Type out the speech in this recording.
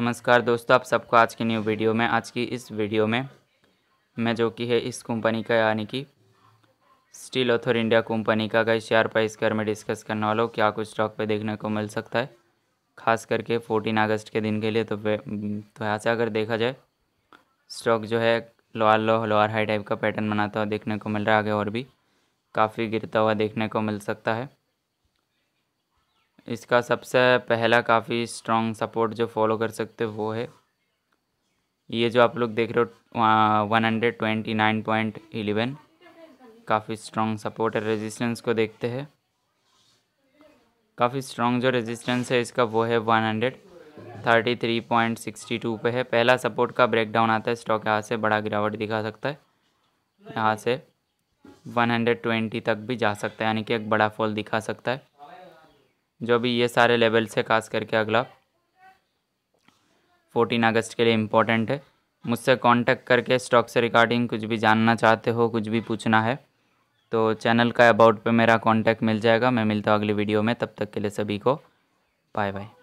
नमस्कार दोस्तों आप सबको आज की न्यू वीडियो में आज की इस वीडियो में मैं जो कि है इस कंपनी का यानी कि स्टील ऑथर इंडिया कंपनी का गई शेयर प्राइस कर में डिस्कस करने वाला हूँ क्या कुछ स्टॉक पे देखने को मिल सकता है खास करके 14 अगस्त के दिन के लिए तो तो यहाँ से अगर देखा जाए स्टॉक जो है lower low lower high type का पैटर्न बनाता हुआ देखने को मिल रहा है आगे और भी काफ़ी गिरता हुआ देखने को मिल सकता है इसका सबसे पहला काफ़ी स्ट्रॉन्ग सपोर्ट जो फॉलो कर सकते हो वो है ये जो आप लोग देख रहे हो one hundred twenty nine point eleven काफ़ी स्ट्रॉन्ग सपोर्ट है रेजिस्टेंस को देखते हैं काफ़ी स्ट्रॉन्ग जो रेजिस्टेंस है इसका वो है one hundred thirty three point sixty two पर है पहला सपोर्ट का ब्रेकडाउन आता है स्टॉक यहाँ से बड़ा गिरावट दिखा सकता है यहाँ से वन हंड्रेड ट्वेंटी तक भी जा सकता है यानी कि एक बड़ा फॉल दिखा सकता है जो भी ये सारे लेवल्स है खास करके अगला फोर्टीन अगस्त के लिए इम्पोर्टेंट है मुझसे कांटेक्ट करके स्टॉक से रिगार्डिंग कुछ भी जानना चाहते हो कुछ भी पूछना है तो चैनल का अबाउट पे मेरा कांटेक्ट मिल जाएगा मैं मिलता हूँ अगली वीडियो में तब तक के लिए सभी को बाय बाय